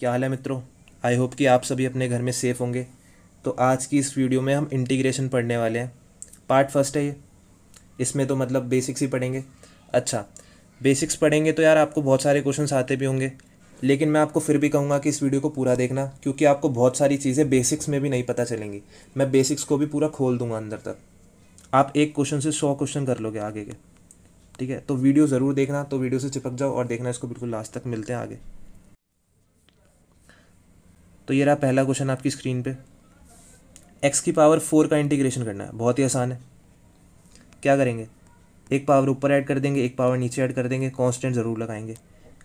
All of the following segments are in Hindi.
क्या हाल है मित्रों आई होप कि आप सभी अपने घर में सेफ़ होंगे तो आज की इस वीडियो में हम इंटीग्रेशन पढ़ने वाले हैं पार्ट फर्स्ट है ये इसमें तो मतलब बेसिक्स ही पढ़ेंगे अच्छा बेसिक्स पढ़ेंगे तो यार आपको बहुत सारे क्वेश्चन आते भी होंगे लेकिन मैं आपको फिर भी कहूँगा कि इस वीडियो को पूरा देखना क्योंकि आपको बहुत सारी चीज़ें बेसिक्स में भी नहीं पता चलेंगी मैं बेसिक्स को भी पूरा खोल दूंगा अंदर तक आप एक क्वेश्चन से सौ क्वेश्चन कर लोगे आगे के ठीक है तो वीडियो ज़रूर देखना तो वीडियो से चिपक जाओ और देखना इसको बिल्कुल लास्ट तक मिलते हैं आगे तो ये रहा पहला क्वेश्चन आपकी स्क्रीन पे एक्स की पावर फोर का इंटीग्रेशन करना है बहुत ही आसान है क्या करेंगे एक पावर ऊपर ऐड कर देंगे एक पावर नीचे ऐड कर देंगे कांस्टेंट ज़रूर लगाएंगे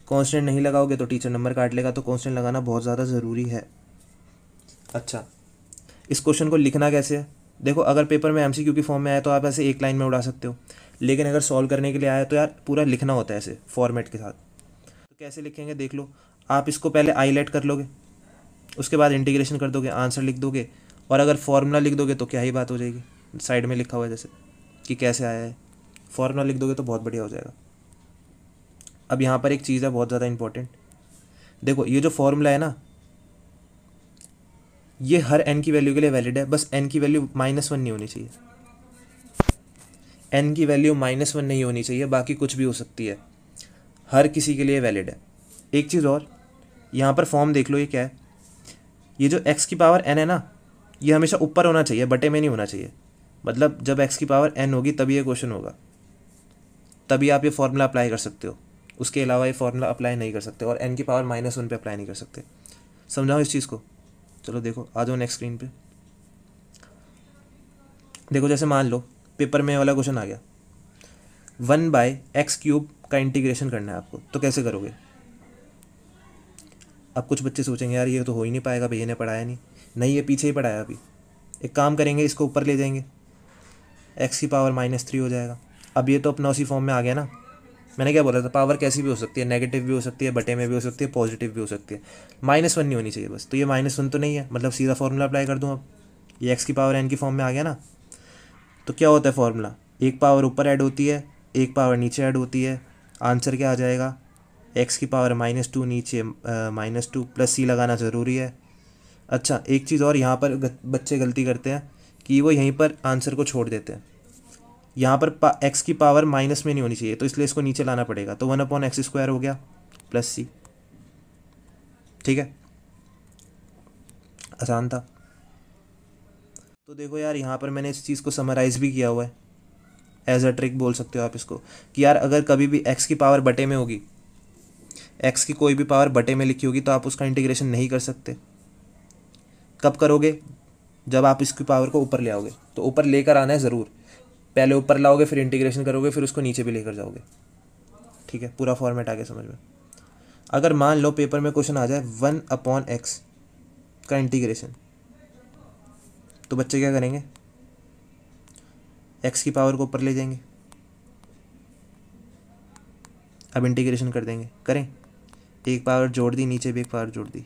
कांस्टेंट नहीं लगाओगे तो टीचर नंबर काट लेगा तो कांस्टेंट लगाना बहुत ज़्यादा ज़रूरी है अच्छा इस क्वेश्चन को लिखना कैसे है देखो अगर पेपर में एम की फॉर्म में आया तो आप ऐसे एक लाइन में उड़ा सकते हो लेकिन अगर सॉल्व करने के लिए आया तो यार पूरा लिखना होता है ऐसे फॉर्मेट के साथ तो कैसे लिखेंगे देख लो आप इसको पहले आईलाइट कर लोगे उसके बाद इंटीग्रेशन कर दोगे आंसर लिख दोगे और अगर फॉर्मूला लिख दोगे तो क्या ही बात हो जाएगी साइड में लिखा हुआ है जैसे कि कैसे आया है फॉर्मूला लिख दोगे तो बहुत बढ़िया हो जाएगा अब यहाँ पर एक चीज़ है बहुत ज़्यादा इंपॉर्टेंट देखो ये जो फॉर्मूला है ना ये हर एन की वैल्यू के लिए वैलिड है बस एन की वैल्यू माइनस वन नहीं होनी चाहिए एन की वैल्यू माइनस वन नहीं होनी चाहिए बाकी कुछ भी हो सकती है हर किसी के लिए वैलिड है एक चीज़ और यहाँ पर फॉर्म देख लो ये क्या है ये जो एक्स की पावर एन है ना ये हमेशा ऊपर होना चाहिए बटे में नहीं होना चाहिए मतलब जब एक्स की पावर एन होगी तभी ये क्वेश्चन होगा तभी आप ये फॉर्मूला अप्लाई कर सकते हो उसके अलावा ये फॉर्मूला अप्लाई नहीं कर सकते और एन की पावर माइनस वन पर अप्लाई नहीं कर सकते समझाओ इस चीज़ को चलो देखो आ जाओ नेक्स्ट स्क्रीन पे देखो जैसे मान लो पेपर में वाला क्वेश्चन आ गया वन बाय एक्स क्यूब का इंटीग्रेशन करना है आपको तो कैसे करोगे अब कुछ बच्चे सोचेंगे यार ये तो हो ही नहीं पाएगा भैया ने पढ़ाया नहीं नहीं ये पीछे ही पढ़ाया अभी एक काम करेंगे इसको ऊपर ले जाएंगे एक्स की पावर माइनस थ्री हो जाएगा अब ये तो अपना उसी फॉर्म में आ गया ना मैंने क्या बोला था पावर कैसी भी हो सकती है नेगेटिव भी हो सकती है बटे में भी हो सकती है पॉजिटिव भी हो सकती है माइनस वन नहीं होनी चाहिए बस तो ये माइनस वन तो नहीं है मतलब सीधा फार्मूला अप्लाई कर दूँ अब ये एक्स की पावर एन की फॉर्म में आ गया ना तो क्या होता है फार्मूला एक पावर ऊपर ऐड होती है एक पावर नीचे ऐड होती है आंसर क्या आ जाएगा एक्स की पावर माइनस टू नीचे माइनस टू प्लस सी लगाना ज़रूरी है अच्छा एक चीज़ और यहाँ पर बच्चे गलती करते हैं कि वो यहीं पर आंसर को छोड़ देते हैं यहाँ पर एक्स की पावर माइनस में नहीं होनी चाहिए तो इसलिए इसको नीचे लाना पड़ेगा तो वन अपॉन एक्स स्क्वायर हो गया प्लस सी ठीक है आसान था तो देखो यार यहाँ पर मैंने इस चीज़ को समराइज़ भी किया हुआ है एज अ ट्रिक बोल सकते हो आप इसको कि यार अगर कभी भी एक्स की पावर बटे में होगी एक्स की कोई भी पावर बटे में लिखी होगी तो आप उसका इंटीग्रेशन नहीं कर सकते कब करोगे जब आप इसकी पावर को ऊपर ले आओगे तो ऊपर लेकर आना है ज़रूर पहले ऊपर लाओगे फिर इंटीग्रेशन करोगे फिर उसको नीचे भी लेकर जाओगे ठीक है पूरा फॉर्मेट आगे समझ में अगर मान लो पेपर में क्वेश्चन आ जाए वन अपॉन एक्स का इंटीग्रेशन तो बच्चे क्या करेंगे एक्स की पावर को ऊपर ले जाएंगे अब इंटीग्रेशन कर देंगे करें एक पावर जोड़ दी नीचे भी एक पावर जोड़ दी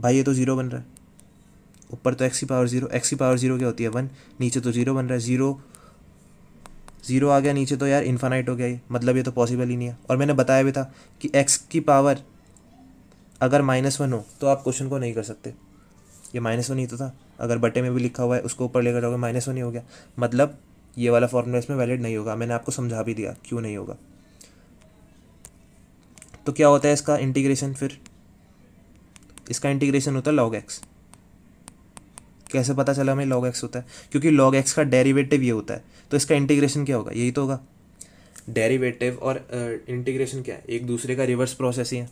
भाई ये तो ज़ीरो बन रहा है ऊपर तो एक्स की पावर ज़ीरो एक्स की पावर ज़ीरो क्या होती है वन नीचे तो ज़ीरो बन रहा है ज़ीरो ज़ीरो आ गया नीचे तो यार इन्फानाइट हो गया ये मतलब ये तो पॉसिबल ही नहीं है और मैंने बताया भी था कि एक्स की पावर अगर माइनस वन हो तो आप क्वेश्चन को नहीं कर सकते ये माइनस वन ही तो था अगर बटे में भी लिखा हुआ है उसको ऊपर लेकर जाओगे माइनस वन ही हो गया मतलब ये वाला फॉर्मूला इसमें वैलिड नहीं होगा मैंने आपको समझा भी दिया क्यों नहीं होगा तो क्या होता है इसका इंटीग्रेशन फिर इसका इंटीग्रेशन होता है लॉग एक्स कैसे पता चला हमें लॉग एक्स होता है क्योंकि लॉग एक्स का डेरिवेटिव ये होता है तो इसका इंटीग्रेशन क्या होगा यही तो होगा डेरिवेटिव और इंटीग्रेशन uh, क्या है एक दूसरे का रिवर्स प्रोसेस ही है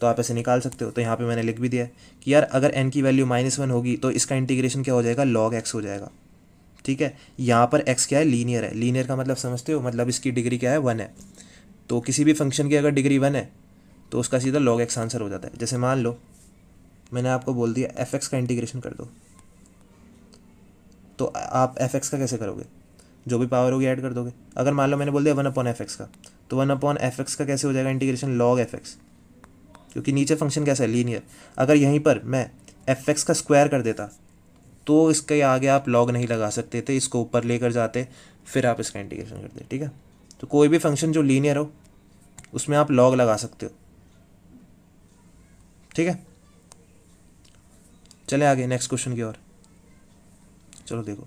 तो आप ऐसे निकाल सकते हो तो यहाँ पे मैंने लिख भी दिया है कि यार अगर एन की वैल्यू माइनस वन होगी तो इसका इंटीग्रेशन क्या हो जाएगा लॉग एक्स हो जाएगा ठीक है यहाँ पर एक्स क्या है लीनियर है लीनियर का मतलब समझते हो मतलब इसकी डिग्री क्या है वन है तो किसी भी फंक्शन की अगर डिग्री वन है तो उसका सीधा लॉग एक्स आंसर हो जाता है जैसे मान लो मैंने आपको बोल दिया एफ एक्स का इंटीग्रेशन कर दो तो आप एफ एक्स का कैसे करोगे जो भी पावर होगी ऐड कर दोगे अगर मान लो मैंने बोल दिया वन अपॉन एफ एक्स का तो वन अपॉन एफ एक्स का कैसे हो जाएगा इंटीग्रेशन लॉग एफ एक्स क्योंकि नीचे फंक्शन कैसा है लीनियर अगर यहीं पर मैं एफ एक्स का स्क्वायर कर देता तो इसके आगे आप लॉग नहीं लगा सकते थे इसको ऊपर लेकर जाते फिर आप इसका इंटीग्रेशन करते ठीक है तो कोई भी फंक्शन जो लीनियर हो उसमें आप लॉग लगा सकते हो ठीक है चले आगे नेक्स्ट क्वेश्चन की ओर चलो देखो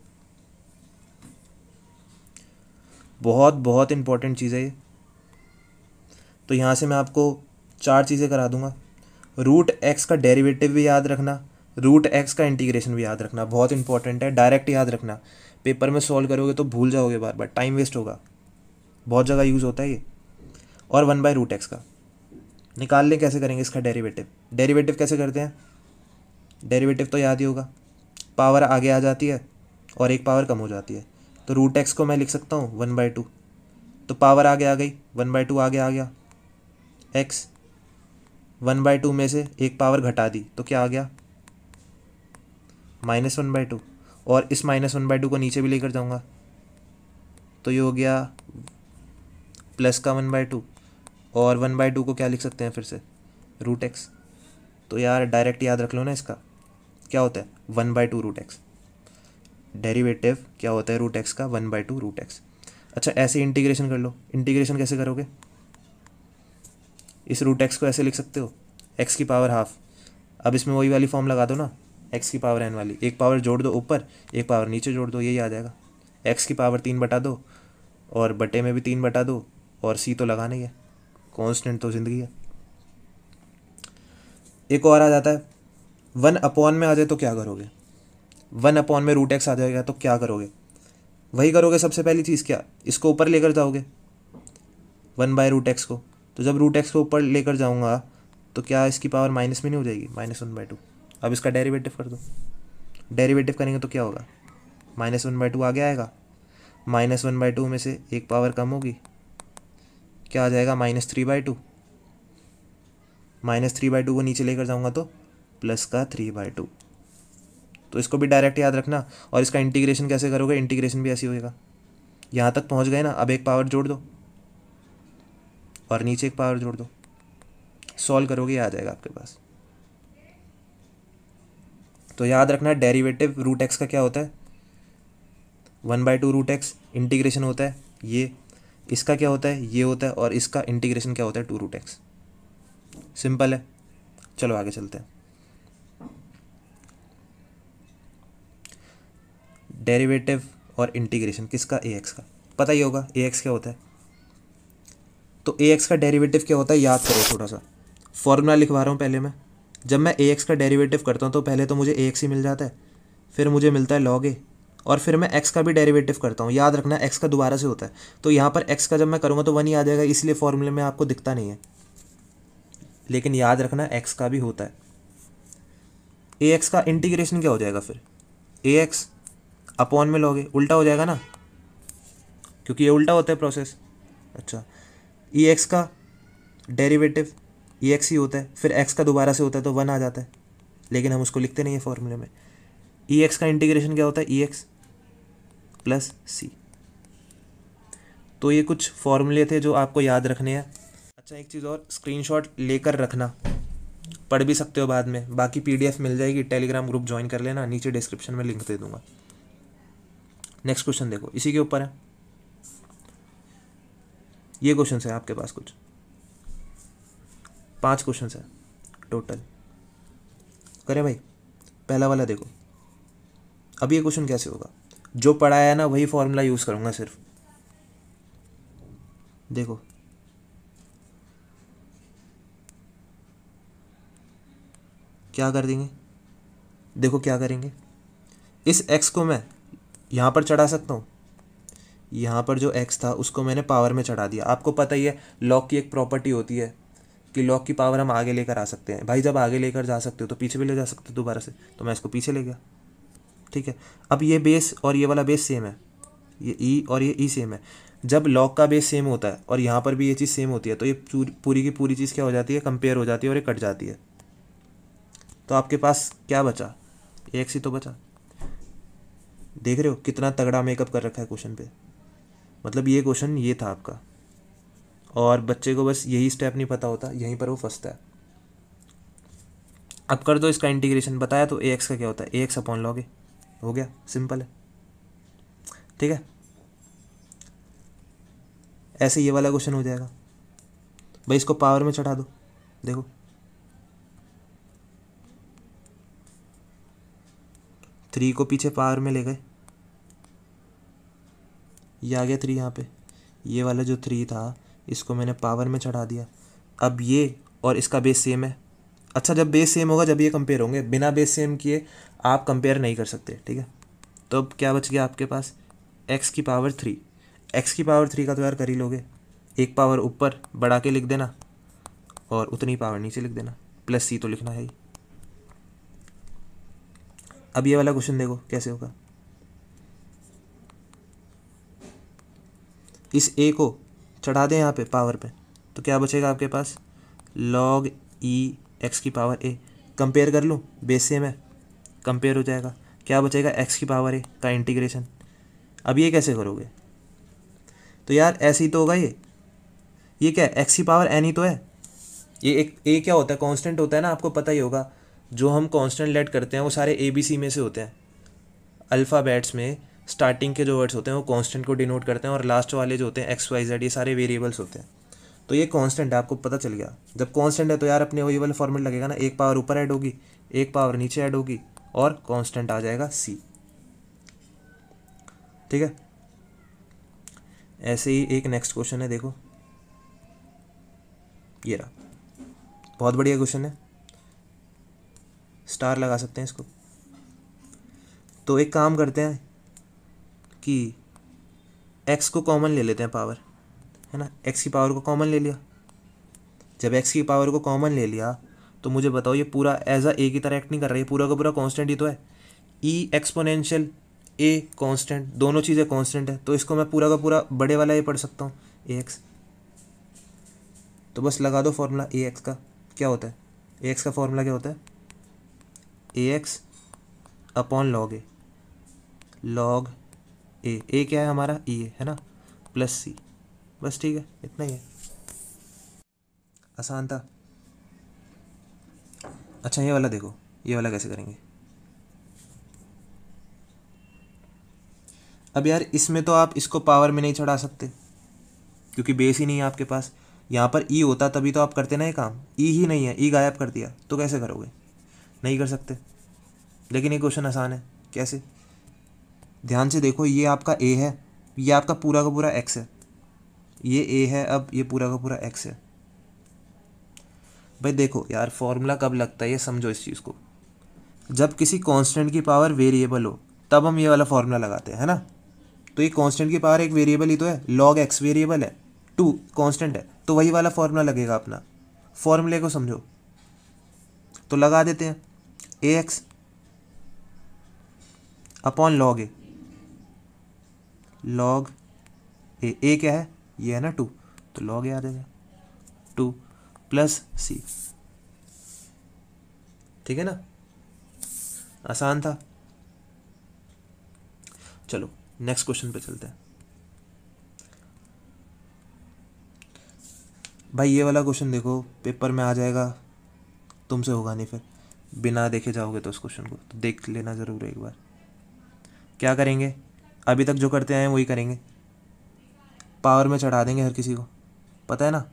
बहुत बहुत इंपॉर्टेंट चीज़ है ये तो यहाँ से मैं आपको चार चीज़ें करा दूंगा रूट एक्स का डेरिवेटिव भी याद रखना रूट एक्स का इंटीग्रेशन भी याद रखना बहुत इंपॉर्टेंट है डायरेक्ट याद रखना पेपर में सॉल्व करोगे तो भूल जाओगे बार बार टाइम वेस्ट होगा बहुत जगह यूज़ होता है ये और वन बाय रूट एक्स का निकाल लें कैसे करेंगे इसका डेरिवेटिव डेरिवेटिव कैसे करते हैं डेरिवेटिव तो याद ही होगा पावर आगे आ जाती है और एक पावर कम हो जाती है तो रूट एक्स को मैं लिख सकता हूँ वन बाय टू तो पावर आगे आ गई वन बाय टू आगे आ गया एक्स वन बाय टू में से एक पावर घटा दी तो क्या आ गया माइनस वन बाई टू और इस माइनस वन बाय टू को नीचे भी लेकर जाऊँगा तो ये हो गया प्लस का वन बाय टू और वन बाई टू को क्या लिख सकते हैं फिर से रूट एक्स तो यार डायरेक्ट याद रख लो ना इसका क्या होता है one by two root X derivative क्या होता है रूट एक्स का one by two root X अच्छा ऐसे इंटीग्रेशन कर लो इंटीग्रेशन कैसे करोगे इस रूट एक्स को ऐसे लिख सकते हो एक्स की पावर हाफ अब इसमें वही वाली फॉर्म लगा दो ना एक्स की पावर एन वाली एक पावर जोड़ दो ऊपर एक पावर नीचे जोड़ दो यही आ जाएगा एक्स की पावर तीन बटा दो और बटे में भी तीन बटा दो और सी तो लगाना ही है कांस्टेंट तो ज़िंदगी है एक और आ जाता है वन अपॉन में आ जाए तो क्या करोगे वन अपॉन में रूट एक्स आ जाएगा तो क्या करोगे वही करोगे सबसे पहली चीज़ क्या इसको ऊपर लेकर जाओगे वन बाय रूट एक्स को तो जब रूट एक्स को ऊपर लेकर जाऊँगा तो क्या इसकी पावर माइनस में नहीं हो जाएगी माइनस वन बाई टू अब इसका डेरिवेटिव कर दो डेरिवेटिव करेंगे तो क्या होगा माइनस वन बाई टू आगे आएगा माइनस वन बाई टू में से एक पावर कम होगी क्या आ जाएगा minus three by two minus three by two को नीचे लेकर जाऊंगा तो प्लस का थ्री बाई टू तो इसको भी डायरेक्ट याद रखना और इसका इंटीग्रेशन कैसे करोगे इंटीग्रेशन भी ऐसी होएगा यहाँ तक पहुँच गए ना अब एक पावर जोड़ दो और नीचे एक पावर जोड़ दो सॉल्व करोगे आ जाएगा आपके पास तो याद रखना डेरिवेटिव रूट एक्स का क्या होता है one by two root X integration होता है ये इसका क्या होता है ये होता है और इसका इंटीग्रेशन क्या होता है टू रूट एक्स सिंपल है चलो आगे चलते हैं डेरिवेटिव और इंटीग्रेशन किसका ए एक्स का पता ही होगा ए एक्स क्या होता है तो ए एक्स का डेरिवेटिव क्या होता है याद करो थोड़ा सा फॉर्मूला लिखवा रहा हूँ पहले मैं जब मैं ए एक्स का डेरिवेटिव करता हूँ तो पहले तो मुझे ए एक्स ही मिल जाता है फिर मुझे मिलता है लॉग ए और फिर मैं एक्स का भी डेरिवेटिव करता हूँ याद रखना एक्स का दोबारा से होता है तो यहाँ पर एक्स का जब मैं करूँगा तो वन ही आ जाएगा इसलिए फॉर्मूले में आपको दिखता नहीं है लेकिन याद रखना एक्स का भी होता है ए एक्स का इंटीग्रेशन क्या हो जाएगा फिर ए एक्स अपॉन में लोगे उल्टा हो जाएगा ना क्योंकि ये उल्टा होता है प्रोसेस अच्छा ई एक्स का डेरिवेटिव ई एक्स ही होता है फिर एक्स का दोबारा से होता है तो वन आ जाता है लेकिन हम उसको लिखते नहीं है फॉर्मूले में ई एक्स का इंटीग्रेशन क्या होता है ई एक्स प्लस सी तो ये कुछ फॉर्मूले थे जो आपको याद रखने हैं अच्छा एक चीज़ और स्क्रीनशॉट लेकर रखना पढ़ भी सकते हो बाद में बाकी पीडीएफ मिल जाएगी टेलीग्राम ग्रुप ज्वाइन कर लेना नीचे डिस्क्रिप्शन में लिंक दे दूंगा नेक्स्ट क्वेश्चन देखो इसी के ऊपर है ये क्वेश्चन है आपके पास कुछ पांच क्वेश्चन है टोटल करें भाई पहला वाला देखो अब ये क्वेश्चन कैसे होगा जो पढ़ाया है ना वही फॉर्मूला यूज़ करूँगा सिर्फ देखो क्या कर देंगे देखो क्या करेंगे इस एक्स को मैं यहाँ पर चढ़ा सकता हूँ यहाँ पर जो एक्स था उसको मैंने पावर में चढ़ा दिया आपको पता ही है लॉक की एक प्रॉपर्टी होती है कि लॉक की पावर हम आगे लेकर आ सकते हैं भाई जब आगे लेकर जा सकते हो तो पीछे भी ले जा सकते हो दोबारा से तो मैं इसको पीछे ले गया ठीक है अब ये बेस और ये वाला बेस सेम है ये ई e और ये ई e सेम है जब लॉक का बेस सेम होता है और यहाँ पर भी ये चीज़ सेम होती है तो ये पूरी की पूरी चीज़ क्या हो जाती है कंपेयर हो जाती है और ये कट जाती है तो आपके पास क्या बचा एक्स ही तो बचा देख रहे हो कितना तगड़ा मेकअप कर रखा है क्वेश्चन पे मतलब ये क्वेश्चन ये था आपका और बच्चे को बस यही स्टेप नहीं पता होता यहीं पर वो फंसता है अब कर दो इसका इंटीग्रेशन बताया तो ए एक्स का क्या होता है A X upon log A हो गया सिंपल है ठीक है ऐसे ये वाला क्वेश्चन हो जाएगा भाई इसको पावर में चढ़ा दो देखो थ्री को पीछे पावर में ले गए ये आ गया थ्री यहाँ पे ये वाला जो थ्री था इसको मैंने पावर में चढ़ा दिया अब ये और इसका बेस सेम है अच्छा जब बेस सेम होगा जब ये कंपेयर होंगे बिना बेस सेम किए आप कंपेयर नहीं कर सकते ठीक है तो अब क्या बच गया आपके पास एक्स की पावर थ्री एक्स की पावर थ्री का तो यार कर ही लोगे एक पावर ऊपर बढ़ा के लिख देना और उतनी पावर नीचे लिख देना प्लस सी तो लिखना है ही अब ये वाला क्वेश्चन देखो कैसे होगा इस ए को चढ़ा दें यहाँ पे पावर पे तो क्या बचेगा आपके पास लॉग ई e एक्स की पावर ए कंपेयर कर लूँ बेस सेम है कंपेयर हो जाएगा क्या बचेगा एक्स की पावर ए का इंटीग्रेशन अब ये कैसे करोगे तो यार ऐसे ही तो होगा ये ये क्या है एक्स की पावर एन ही तो है ये एक ए क्या होता है कांस्टेंट होता है ना आपको पता ही होगा जो हम कांस्टेंट लेट करते हैं वो सारे ए बी सी में से होते हैं अल्फ़ाबेट्स में स्टार्टिंग के जो वर्ड्स होते हैं वो कांस्टेंट को डिनोट करते हैं और लास्ट वाले जो होते हैं एक्स वाई जेड ये सारे वेरिएबल्स होते हैं तो ये कांस्टेंट है आपको पता चल गया जब कांस्टेंट है तो यार अपने वही वाले फॉर्मेट लगेगा ना एक पावर ऊपर ऐड होगी एक पावर नीचे ऐड होगी और कांस्टेंट आ जाएगा सी ठीक है ऐसे ही एक नेक्स्ट क्वेश्चन है देखो ये रहा बहुत बढ़िया क्वेश्चन है स्टार लगा सकते हैं इसको तो एक काम करते हैं कि एक्स को कॉमन ले लेते हैं पावर है ना एक्स की पावर को कॉमन ले लिया जब एक्स की पावर को कॉमन ले लिया तो मुझे बताओ ये पूरा एज अ ए की तरह एक्ट नहीं कर रहा है पूरा का पूरा कॉन्स्टेंट ही तो है ई एक्सपोनेंशियल ए कॉन्स्टेंट दोनों चीज़ें कॉन्स्टेंट है तो इसको मैं पूरा का पूरा बड़े वाला ही पढ़ सकता हूँ ए एक्स तो बस लगा दो फॉर्मूला ए एक्स का क्या होता है ए एक्स का फॉर्मूला क्या होता है A X upon log A log A A क्या है हमारा ई e ए है ना प्लस सी बस ठीक है इतना ही है आसान था अच्छा ये वाला देखो ये वाला कैसे करेंगे अब यार इसमें तो आप इसको पावर में नहीं चढ़ा सकते क्योंकि बेस ही नहीं है आपके पास यहाँ पर ई e होता तभी तो आप करते ना ये काम ई e ही नहीं है ई e गायब कर दिया तो कैसे करोगे नहीं कर सकते लेकिन ये क्वेश्चन आसान है कैसे ध्यान से देखो ये आपका ए है ये आपका पूरा का पूरा एक्स है ये ए है अब ये पूरा का पूरा एक्स है भाई देखो यार फॉर्मूला कब लगता है ये समझो इस चीज़ को जब किसी कांस्टेंट की पावर वेरिएबल हो तब हम ये वाला फॉर्मूला लगाते हैं है ना तो ये कांस्टेंट की पावर एक वेरिएबल ही तो है लॉग एक्स वेरिएबल है टू कांस्टेंट है तो वही वाला फॉर्मूला लगेगा अपना फॉर्मूले को समझो तो लगा देते हैं A X upon log A log A A क्या है ये है ना टू तो लॉग आ जाएगा टू प्लस सी ठीक है ना आसान था चलो नेक्स्ट क्वेश्चन पे चलते हैं भाई ये वाला क्वेश्चन देखो पेपर में आ जाएगा तुमसे होगा नहीं फिर बिना देखे जाओगे तो उस क्वेश्चन को तो देख लेना ज़रूर एक बार क्या करेंगे अभी तक जो करते आए हैं वही करेंगे पावर में चढ़ा देंगे हर किसी को पता है ना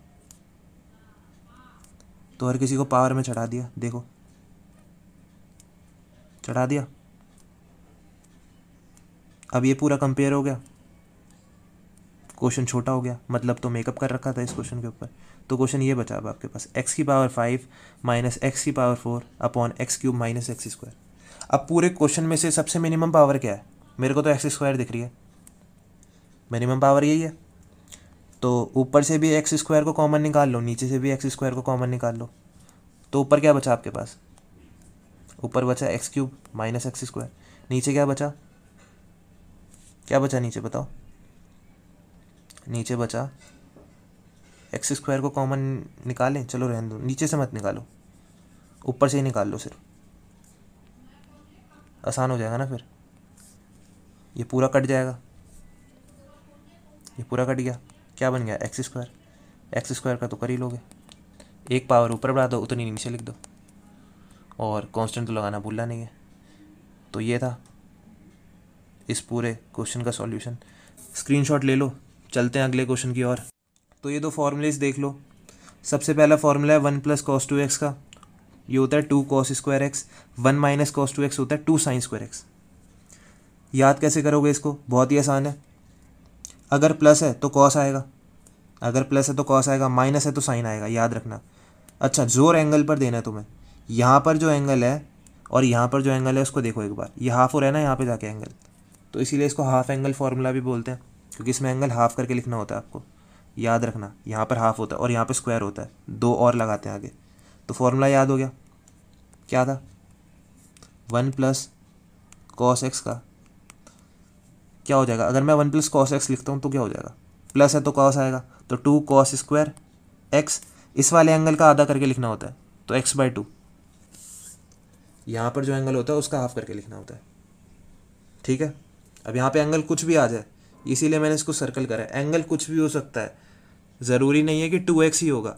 तो हर किसी को पावर में चढ़ा दिया देखो चढ़ा दिया अब ये पूरा कंपेयर हो गया क्वेश्चन छोटा हो गया मतलब तो मेकअप कर रखा था इस क्वेश्चन के ऊपर तो क्वेश्चन ये बचा अब आपके पास एक्स की पावर फाइव माइनस एक्स की power four upon x cube minus x square अब पूरे क्वेश्चन में से सबसे मिनिमम पावर क्या है मेरे को तो एक्स स्क्वायर दिख रही है मिनिमम पावर यही है तो ऊपर से भी एक्स स्क्वायर को कॉमन निकाल लो नीचे से भी एक्स स्क्वायर को कॉमन निकाल लो तो ऊपर क्या बचा आपके पास ऊपर बचा X cube minus x square नीचे क्या बचा क्या बचा नीचे बताओ नीचे बचा एक्स स्क्वायर को कॉमन निकालें चलो रहने दो नीचे से मत निकालो ऊपर से ही निकाल लो सिर्फ आसान हो जाएगा ना फिर ये पूरा कट जाएगा ये पूरा कट गया क्या बन गया एक्स स्क्वायर एक्स स्क्वायर का तो कर ही लोगे एक पावर ऊपर बढ़ा दो उतनी नीचे लिख दो और कांस्टेंट तो लगाना भूलना नहीं है तो ये था इस पूरे क्वेश्चन का सॉल्यूशन स्क्रीनशॉट ले लो चलते हैं अगले क्वेश्चन की ओर तो ये दो फॉर्मूलेस देख लो सबसे पहला फार्मूला है one plus cos two X का ये होता है two cos square X one minus cos two X होता है टू साइन स्क्वायर एक्स याद कैसे करोगे इसको बहुत ही आसान है अगर प्लस है तो कॉस आएगा अगर प्लस है तो कॉस आएगा माइनस है तो साइन आएगा याद रखना अच्छा जोर एंगल पर देना है तुम्हें यहाँ पर जो एंगल है और यहाँ पर जो एंगल है उसको देखो एक बार ये हाफ हो रहा है ना यहाँ पे जाके एंगल तो इसीलिए इसको हाफ एंगल फार्मूला भी बोलते हैं क्योंकि इसमें एंगल हाफ करके लिखना होता है आपको याद रखना यहाँ पर हाफ होता है और यहाँ पर स्क्वायर होता है दो और लगाते हैं आगे तो फार्मूला याद हो गया क्या था वन प्लस कॉस एक्स का क्या हो जाएगा अगर मैं वन प्लस कॉस एक्स लिखता हूँ तो क्या हो जाएगा प्लस है तो कॉस आएगा तो टू कॉस स्क्वायर एक्स इस वाले एंगल का आधा करके लिखना होता है तो एक्स बाई टू यहाँ पर जो एंगल होता है उसका हाफ करके लिखना होता है ठीक है अब यहाँ पे एंगल कुछ भी आ जाए इसीलिए मैंने इसको सर्कल करा है एंगल कुछ भी हो सकता है ज़रूरी नहीं है कि टू एक्स ही होगा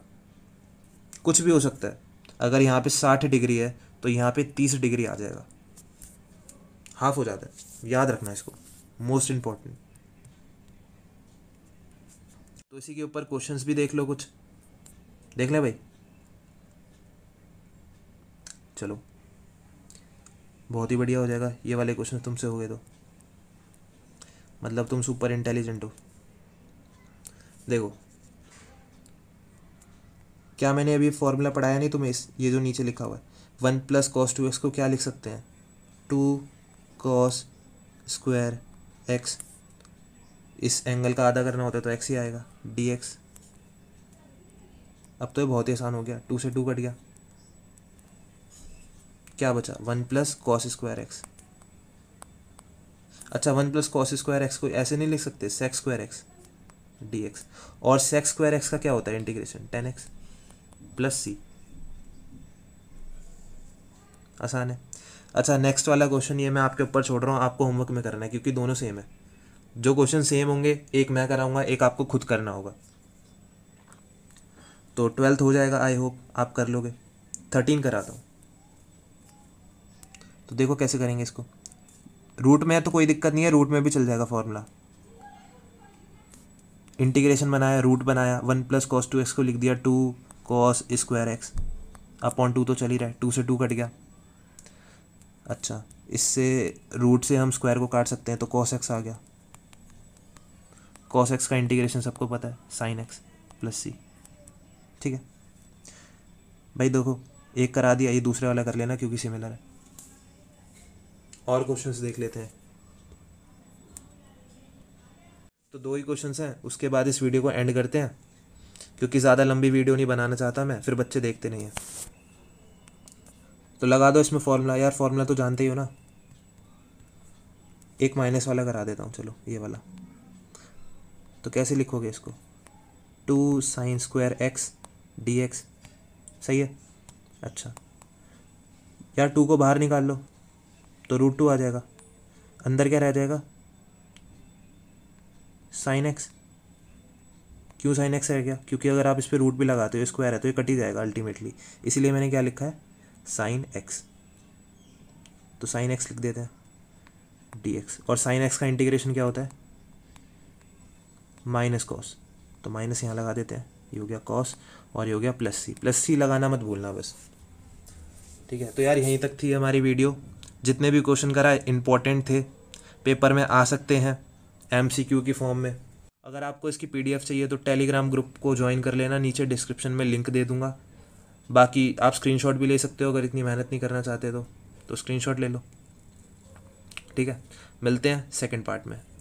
कुछ भी हो सकता है अगर यहाँ पे साठ डिग्री है तो यहाँ पे तीस डिग्री आ जाएगा हाफ हो जाता है याद रखना इसको मोस्ट इम्पॉर्टेंट तो इसी के ऊपर क्वेश्चंस भी देख लो कुछ देख लें भाई चलो बहुत ही बढ़िया हो जाएगा ये वाले क्वेश्चन तुमसे हो गए तो मतलब तुम सुपर इंटेलिजेंट हो देखो क्या मैंने अभी फॉर्मूला पढ़ाया नहीं तुम्हें इस ये जो नीचे लिखा हुआ है one plus cos two X को क्या लिख सकते हैं टू कॉस स्क्वायर एक्स इस एंगल का आधा करना होता है तो एक्स ही आएगा डी एक्स अब तो ये बहुत ही आसान हो गया टू से टू कट गया क्या बचा one plus cos square X अच्छा one plus cos square X को ऐसे नहीं लिख सकते sec square X D X और सेक्स स्क्वायर एक्स का क्या होता है integration tan X plus C आसान है अच्छा नेक्स्ट वाला क्वेश्चन ये मैं आपके ऊपर छोड़ रहा हूँ आपको होमवर्क में करना है क्योंकि दोनों सेम है जो क्वेश्चन सेम होंगे एक मैं कराऊंगा एक आपको खुद करना होगा तो ट्वेल्थ हो जाएगा आई होप आप कर लोगे थर्टीन कराता हूँ तो देखो कैसे करेंगे इसको रूट में है तो कोई दिक्कत नहीं है रूट में भी चल जाएगा फॉर्मूला इंटीग्रेशन बनाया रूट बनाया one plus cos two X को लिख दिया two cos square X upon two तो चल ही रहा है टू से टू कट गया अच्छा इससे रूट से हम स्क्वायर को काट सकते हैं तो कॉस एक्स आ गया कॉस एक्स का इंटीग्रेशन सबको पता है साइन एक्स प्लस सी ठीक है भाई देखो एक करा दिया ये दूसरे वाला कर लेना क्योंकि सिमिलर है और क्वेश्चंस देख लेते हैं तो दो ही क्वेश्चंस हैं उसके बाद इस वीडियो को एंड करते हैं क्योंकि ज़्यादा लंबी वीडियो नहीं बनाना चाहता मैं फिर बच्चे देखते नहीं हैं तो लगा दो इसमें फॉर्मूला यार फॉर्मूला तो जानते ही हो ना एक माइनस वाला करा देता हूँ चलो ये वाला तो कैसे लिखोगे इसको two sine square X D X सही है अच्छा यार टू को बाहर निकाल लो तो रूट टू आ जाएगा अंदर क्या रह जाएगा साइन एक्स क्यों साइन एक्स रह गया क्योंकि अगर आप इस पर रूट भी लगाते हो स्क्वायर है तो ये कट ही जाएगा अल्टीमेटली इसीलिए मैंने क्या लिखा है साइन एक्स तो साइन एक्स लिख देते हैं डी एक्स और साइन एक्स का इंटीग्रेशन क्या होता है माइनस कॉस तो माइनस यहाँ लगा देते हैं ये हो गया कॉस और ये हो गया प्लस सी प्लस सी लगाना मत भूलना बस ठीक है तो यार यहीं तक थी हमारी वीडियो जितने भी क्वेश्चन कराए इंपॉर्टेंट थे पेपर में आ सकते हैं एम की फॉर्म में अगर आपको इसकी पीडीएफ चाहिए तो टेलीग्राम ग्रुप को ज्वाइन कर लेना नीचे डिस्क्रिप्शन में लिंक दे दूंगा बाकी आप स्क्रीनशॉट भी ले सकते हो अगर इतनी मेहनत नहीं करना चाहते तो, तो स्क्रीनशॉट ले लो ठीक है मिलते हैं सेकेंड पार्ट में